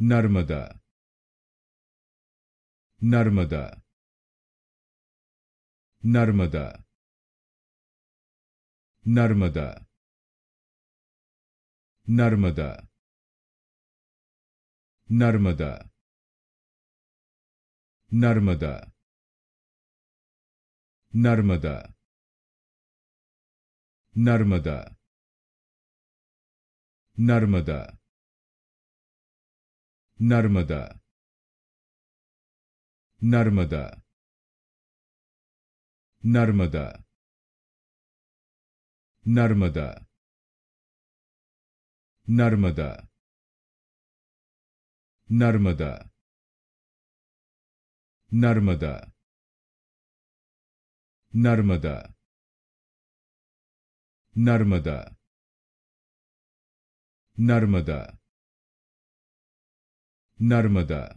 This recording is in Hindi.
नर्मदा नर्मदा नर्मदा नर्मदा नर्मदा नर्मदा नर्मदा नर्मदा नर्मदा नर्मदा नर्मदा नर्मदा नर्मदा नर्मदा नर्मदा नर्मदा नर्मदा नर्मदा नर्मदा नर्मदा ナルマダ